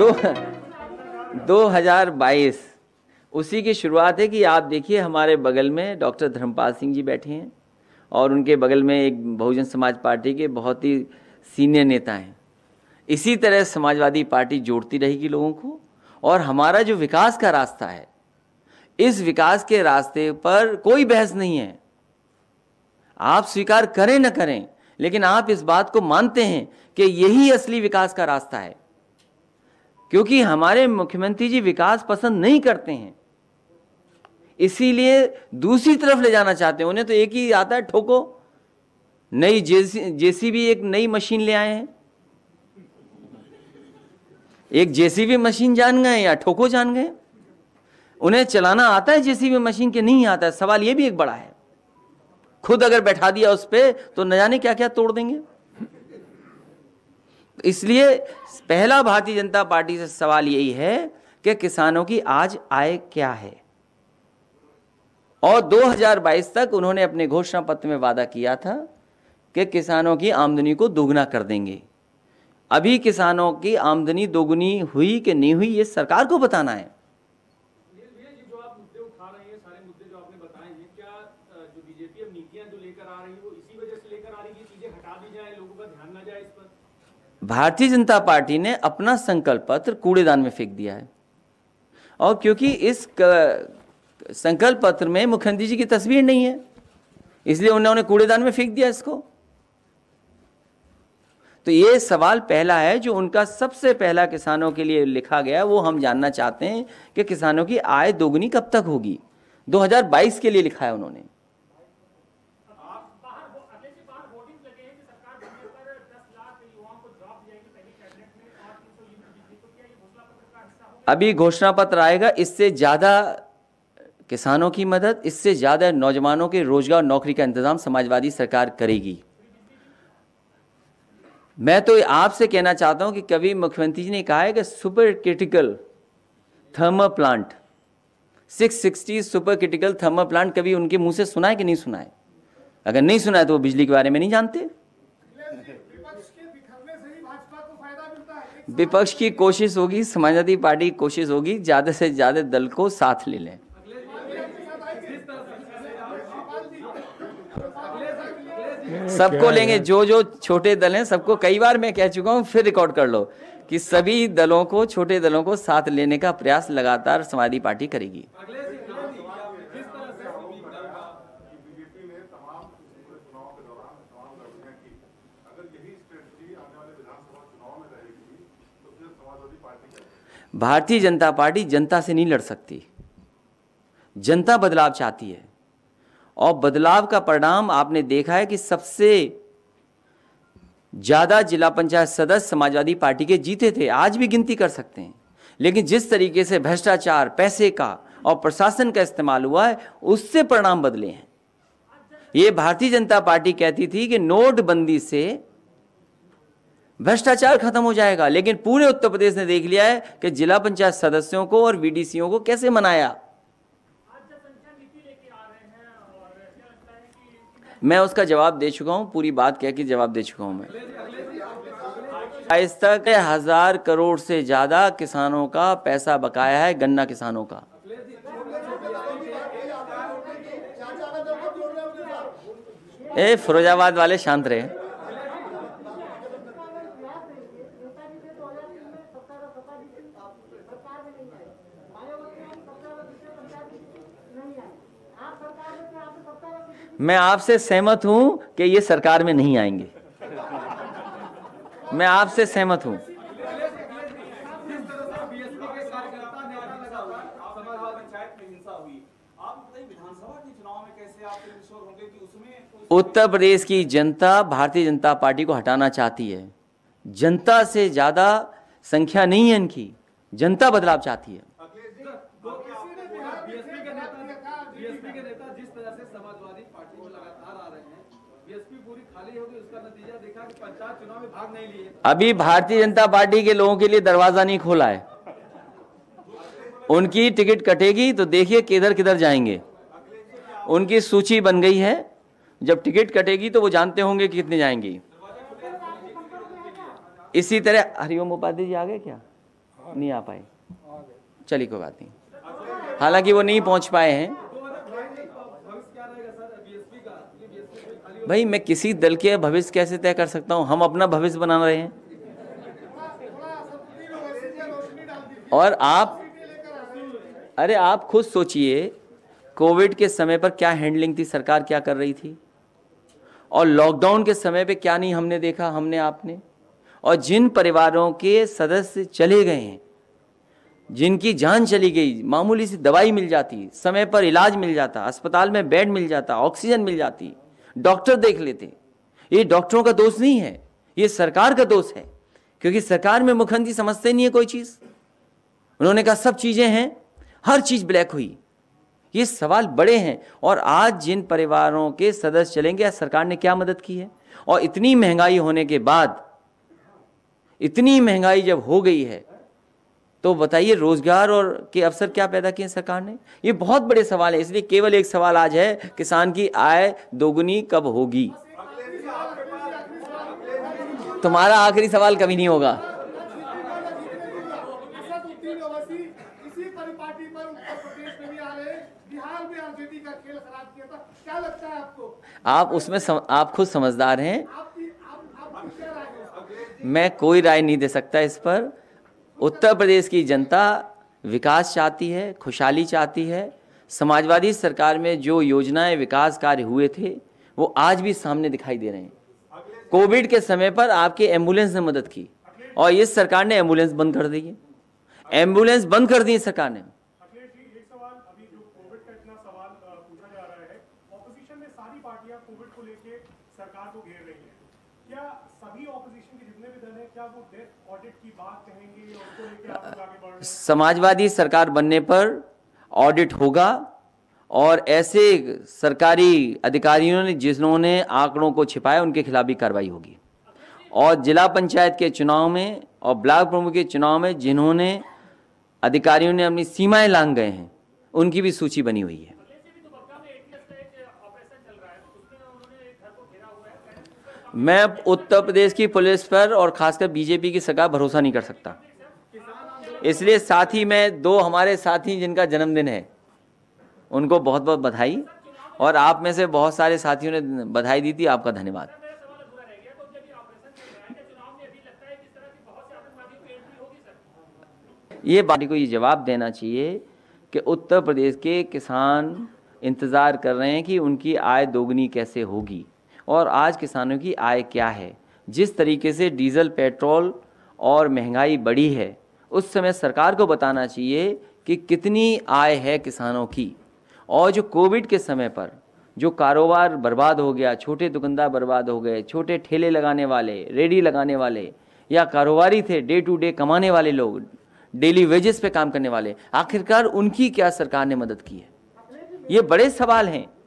दो दो हजार बाईस उसी की शुरुआत है कि आप देखिए हमारे बगल में डॉक्टर धर्मपाल सिंह जी बैठे हैं और उनके बगल में एक बहुजन समाज पार्टी के बहुत ही सीनियर नेता हैं इसी तरह समाजवादी पार्टी जोड़ती रहेगी लोगों को और हमारा जो विकास का रास्ता है इस विकास के रास्ते पर कोई बहस नहीं है आप स्वीकार करें ना करें लेकिन आप इस बात को मानते हैं कि यही असली विकास का रास्ता है क्योंकि हमारे मुख्यमंत्री जी विकास पसंद नहीं करते हैं इसीलिए दूसरी तरफ ले जाना चाहते हैं उन्हें तो एक ही आता है ठोको नई जेसी जेसीबी एक नई मशीन ले आए हैं एक जेसीबी मशीन जान गए या ठोको जान गए उन्हें चलाना आता है जेसीबी मशीन के नहीं आता है सवाल यह भी एक बड़ा है खुद अगर बैठा दिया उस पर तो न जाने क्या क्या तोड़ देंगे इसलिए पहला भारतीय जनता पार्टी से सवाल यही है कि किसानों की आज आय क्या है और 2022 तक उन्होंने अपने घोषणा पत्र में वादा किया था कि किसानों की आमदनी को दोगुना कर देंगे अभी किसानों की आमदनी दोगुनी हुई कि नहीं हुई ये सरकार को बताना है बीजेपी अब नीतियां जो लेकर आ रही है वो इसी वजह से लेकर आ रही है चीजें हटा दी जाए लोगों का ध्यान ना जाए इस पर भारतीय जनता पार्टी ने अपना संकल्प पत्र कूड़ेदान में फेंक दिया है और क्योंकि इस संकल्प पत्र में मुख्यमंत्री जी की तस्वीर नहीं है इसलिए उन्होंने कूड़ेदान में फेंक दिया इसको तो ये सवाल पहला है जो उनका सबसे पहला किसानों के लिए लिखा गया वो हम जानना चाहते हैं कि किसानों की आय दोगुनी कब तक होगी 2022 के लिए लिखा है उन्होंने अभी घोषणा पत्र आएगा इससे ज़्यादा किसानों की मदद इससे ज़्यादा नौजवानों के रोजगार नौकरी का इंतज़ाम समाजवादी सरकार करेगी मैं तो आपसे कहना चाहता हूं कि कभी मुख्यमंत्री जी ने कहा है कि super critical thermal plant 660 super critical thermal plant कभी उनके मुंह से सुना है कि नहीं सुना है अगर नहीं सुना है तो वो बिजली के बारे में नहीं जानते विपक्ष की कोशिश होगी समाजवादी पार्टी की कोशिश होगी ज़्यादा से ज़्यादा दल को साथ ले लें सबको लेंगे जो जो छोटे दल हैं सबको कई बार मैं कह चुका हूं फिर रिकॉर्ड कर लो कि सभी दलों को छोटे दलों को साथ लेने का प्रयास लगातार समाजवादी पार्टी करेगी भारतीय जनता पार्टी जनता से नहीं लड़ सकती जनता बदलाव चाहती है और बदलाव का परिणाम आपने देखा है कि सबसे ज़्यादा जिला पंचायत सदस्य समाजवादी पार्टी के जीते थे आज भी गिनती कर सकते हैं लेकिन जिस तरीके से भ्रष्टाचार पैसे का और प्रशासन का इस्तेमाल हुआ है उससे परिणाम बदले हैं ये भारतीय जनता पार्टी कहती थी कि नोटबंदी से भ्रष्टाचार खत्म हो जाएगा लेकिन पूरे उत्तर प्रदेश ने देख लिया है कि जिला पंचायत सदस्यों को और वीडीसीओ को कैसे मनाया मैं उसका जवाब दे चुका हूं पूरी बात कह के जवाब दे चुका हूं मैं आज तक हजार करोड़ से ज्यादा किसानों का पैसा बकाया है गन्ना किसानों का ए फिरोजाबाद वाले शांत रहे सरकार में नहीं मैं आपसे सहमत हूं कि ये सरकार में नहीं आएंगे मैं आपसे सहमत हूं उत्तर प्रदेश की जनता भारतीय जनता पार्टी को हटाना चाहती है जनता से ज़्यादा संख्या नहीं है इनकी जनता बदलाव चाहती है अभी भारतीय जनता पार्टी के लोगों के लिए दरवाजा नहीं खोला है उनकी टिकट कटेगी तो देखिए किधर किधर जाएंगे उनकी सूची बन गई है जब टिकट कटेगी तो वो जानते होंगे कि कितने जाएंगी इसी तरह हरिओम उपाध्याय जी आ गए क्या नहीं आ पाए चलिए कोई बात नहीं हालांकि वो नहीं पहुंच पाए हैं भाई मैं किसी दल के भविष्य कैसे तय कर सकता हूं हम अपना भविष्य बना रहे हैं और आप अरे आप खुद सोचिए कोविड के समय पर क्या हैंडलिंग थी सरकार क्या कर रही थी और लॉकडाउन के समय पे क्या नहीं हमने देखा हमने आपने और जिन परिवारों के सदस्य चले गए हैं जिनकी जान चली गई मामूली सी दवाई मिल जाती समय पर इलाज मिल जाता अस्पताल में बेड मिल जाता ऑक्सीजन मिल जाती डॉक्टर देख लेते ये डॉक्टरों का दोष नहीं है ये सरकार का दोष है क्योंकि सरकार में मुखंदी समझते नहीं है कोई चीज़ उन्होंने कहा सब चीज़ें हैं हर चीज़ ब्लैक हुई ये सवाल बड़े हैं और आज जिन परिवारों के सदस्य चलेंगे सरकार ने क्या मदद की है और इतनी महंगाई होने के बाद इतनी महंगाई जब हो गई है तो बताइए रोजगार और के अवसर क्या पैदा किए सरकार ने ये बहुत बड़े सवाल है इसलिए केवल एक सवाल आज है किसान की आय दोगुनी कब होगी तुम्हारा आखिरी सवाल कभी नहीं होगा आप उसमें सम, आप खुद समझदार हैं मैं कोई राय नहीं दे सकता इस पर उत्तर प्रदेश की जनता विकास चाहती है खुशहाली चाहती है समाजवादी सरकार में जो योजनाएं विकास कार्य हुए थे वो आज भी सामने दिखाई दे रहे हैं कोविड के समय पर आपके एम्बुलेंस ने मदद की और इस सरकार ने एम्बुलेंस बंद कर दी है एम्बुलेंस बंद कर दी सरकार ने समाजवादी सरकार बनने पर ऑडिट होगा और ऐसे सरकारी अधिकारियों ने जिन्होंने आंकड़ों को छिपाया उनके खिलाफ भी कार्रवाई होगी और जिला पंचायत के चुनाव में और ब्लॉक प्रमुख के चुनाव में जिन्होंने अधिकारियों ने अपनी सीमाएं लांग गए हैं उनकी भी सूची बनी हुई है मैं उत्तर प्रदेश की पुलिस पर और खासकर बीजेपी की सरकार भरोसा नहीं कर सकता इसलिए साथ ही में दो हमारे साथी जिनका जन्मदिन है उनको बहुत बहुत बधाई और आप में से बहुत सारे साथियों ने बधाई दी थी आपका धन्यवाद ये बात को ये जवाब देना चाहिए कि उत्तर प्रदेश के किसान इंतज़ार कर रहे हैं कि उनकी आय दोगुनी कैसे होगी और आज किसानों की आय क्या है जिस तरीके से डीजल पेट्रोल और महंगाई बढ़ी है उस समय सरकार को बताना चाहिए कि कितनी आय है किसानों की और जो कोविड के समय पर जो कारोबार बर्बाद हो गया छोटे दुकानदार बर्बाद हो गए छोटे ठेले लगाने वाले रेडी लगाने वाले या कारोबारी थे डे टू डे कमाने वाले लोग डेली वेजेस पे काम करने वाले आखिरकार उनकी क्या सरकार ने मदद की है ये बड़े सवाल हैं